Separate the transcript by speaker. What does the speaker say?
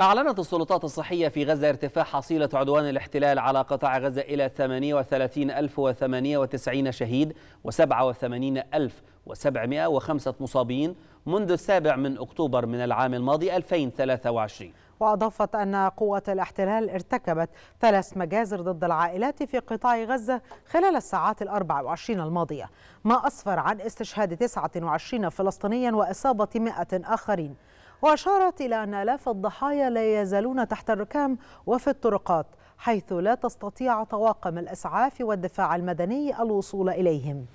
Speaker 1: أعلنت السلطات الصحية في غزة ارتفاع حصيلة عدوان الاحتلال على قطاع غزة إلى 38098 شهيد و87705 مصابين منذ السابع من أكتوبر من العام الماضي 2023
Speaker 2: وأضافت أن قوات الاحتلال ارتكبت ثلاث مجازر ضد العائلات في قطاع غزة خلال الساعات الأربع وعشرين الماضية ما أسفر عن استشهاد 29 فلسطينيا وإصابة 100 آخرين وأشارت إلى أن آلاف الضحايا لا يزالون تحت الركام وفي الطرقات حيث لا تستطيع طواقم الإسعاف والدفاع المدني الوصول إليهم